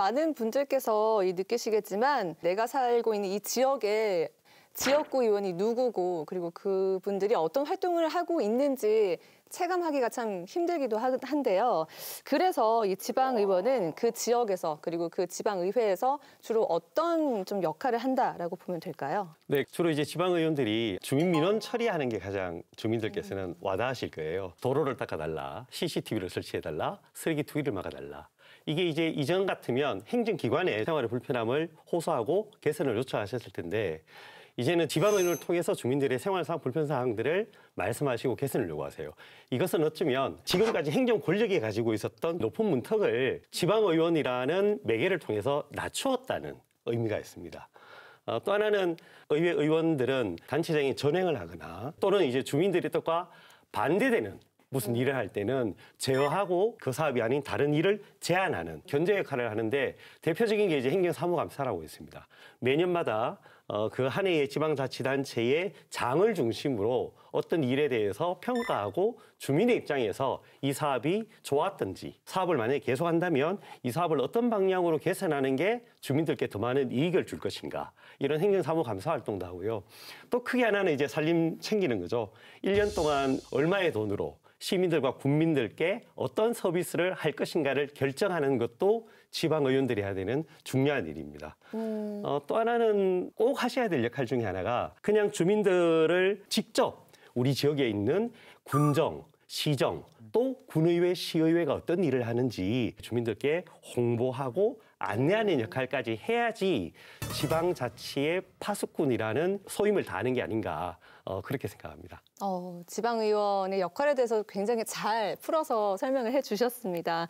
많은 분들께서 이 느끼시겠지만 내가 살고 있는 이 지역에 지역구 의원이 누구고 그리고 그분들이 어떤 활동을 하고 있는지 체감하기가 참 힘들기도 한데요. 그래서 이 지방 의원은 그 지역에서 그리고 그 지방 의회에서 주로 어떤 좀 역할을 한다라고 보면 될까요? 네, 주로 이제 지방 의원들이 주민 민원 처리하는 게 가장 주민들께서는 음. 와닿으실 거예요. 도로를 닦아달라, CCTV를 설치해달라, 쓰레기 투기를 막아달라. 이게 이제 이전 같으면 행정기관의 생활의 불편함을 호소하고 개선을 요청하셨을 텐데 이제는 지방의원을 통해서 주민들의 생활상 불편사항들을 말씀하시고 개선을 요구하세요. 이것은 어쩌면 지금까지 행정 권력이 가지고 있었던 높은 문턱을 지방의원이라는 매개를 통해서 낮추었다는 의미가 있습니다. 어, 또 하나는 의회 의원들은 단체장이 전행을 하거나 또는 이제 주민들의 뜻과 반대되는 무슨 일을 할 때는 제어하고 그 사업이 아닌 다른 일을 제한하는 견제 역할을 하는데 대표적인 게 이제 행정사무감사라고 있습니다. 매년마다 어, 그한 해의 지방자치단체의 장을 중심으로 어떤 일에 대해서 평가하고 주민의 입장에서 이 사업이 좋았던지 사업을 만약에 계속한다면 이 사업을 어떤 방향으로 개선하는 게 주민들께 더 많은 이익을 줄 것인가 이런 행정사무 감사 활동도 하고요. 또 크게 하나는 이제 살림 챙기는 거죠. 1년 동안 얼마의 돈으로 시민들과 국민들께 어떤 서비스를 할 것인가를 결정하는 것도 지방 의원들이 해야 되는 중요한 일입니다. 음. 어, 또 하나는 꼭 하셔야 될 역할 중에 하나가 그냥 주민들을 직접 우리 지역에 있는 군정, 시정 또 군의회, 시의회가 어떤 일을 하는지 주민들께 홍보하고 안내하는 역할까지 해야지 지방자치의 파수꾼이라는 소임을 다하는 게 아닌가 어, 그렇게 생각합니다. 어, 지방의원의 역할에 대해서 굉장히 잘 풀어서 설명을 해주셨습니다.